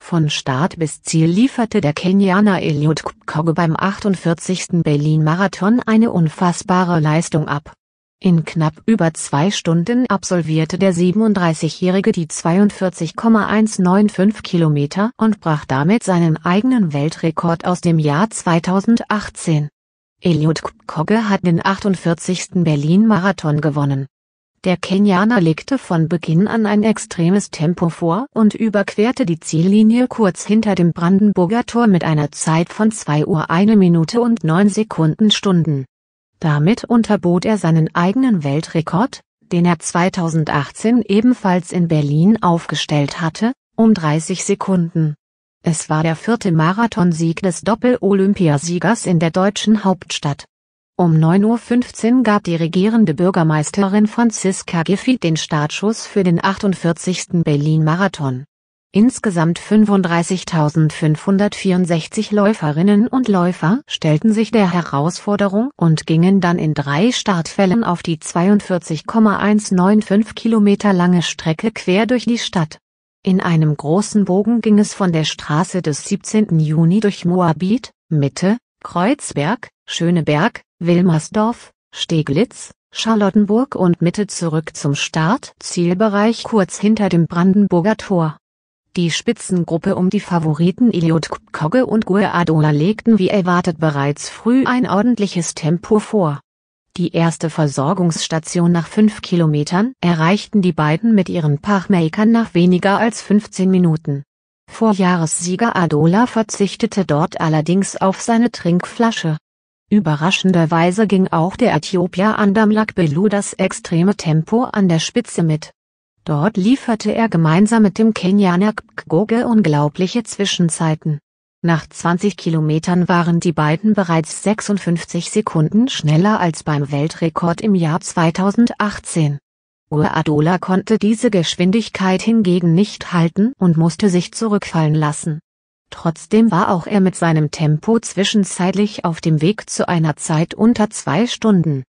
Von Start bis Ziel lieferte der Kenianer Eliud Kipchoge beim 48. Berlin-Marathon eine unfassbare Leistung ab. In knapp über zwei Stunden absolvierte der 37-Jährige die 42,195 Kilometer und brach damit seinen eigenen Weltrekord aus dem Jahr 2018. Eliud Kipchoge hat den 48. Berlin-Marathon gewonnen der Kenianer legte von Beginn an ein extremes Tempo vor und überquerte die Ziellinie kurz hinter dem Brandenburger Tor mit einer Zeit von 2 Uhr 1 Minute und 9 Sekunden Stunden. Damit unterbot er seinen eigenen Weltrekord, den er 2018 ebenfalls in Berlin aufgestellt hatte, um 30 Sekunden. Es war der vierte Marathonsieg des Doppel-Olympiasiegers in der deutschen Hauptstadt. Um 9.15 Uhr gab die regierende Bürgermeisterin Franziska Giffey den Startschuss für den 48. Berlin-Marathon. Insgesamt 35.564 Läuferinnen und Läufer stellten sich der Herausforderung und gingen dann in drei Startfällen auf die 42,195 Kilometer lange Strecke quer durch die Stadt. In einem großen Bogen ging es von der Straße des 17. Juni durch Moabit, Mitte, Kreuzberg, Schöneberg, Wilmersdorf, Steglitz, Charlottenburg und Mitte zurück zum Startzielbereich kurz hinter dem Brandenburger Tor. Die Spitzengruppe um die Favoriten Eliud Kipchoge und Gue Adola legten wie erwartet bereits früh ein ordentliches Tempo vor. Die erste Versorgungsstation nach fünf Kilometern erreichten die beiden mit ihren Pachmakern nach weniger als 15 Minuten. Vorjahressieger Adola verzichtete dort allerdings auf seine Trinkflasche. Überraschenderweise ging auch der Äthiopier Andamlak Belu das extreme Tempo an der Spitze mit. Dort lieferte er gemeinsam mit dem Kenianer Kgoge unglaubliche Zwischenzeiten. Nach 20 Kilometern waren die beiden bereits 56 Sekunden schneller als beim Weltrekord im Jahr 2018. Uradola konnte diese Geschwindigkeit hingegen nicht halten und musste sich zurückfallen lassen. Trotzdem war auch er mit seinem Tempo zwischenzeitlich auf dem Weg zu einer Zeit unter zwei Stunden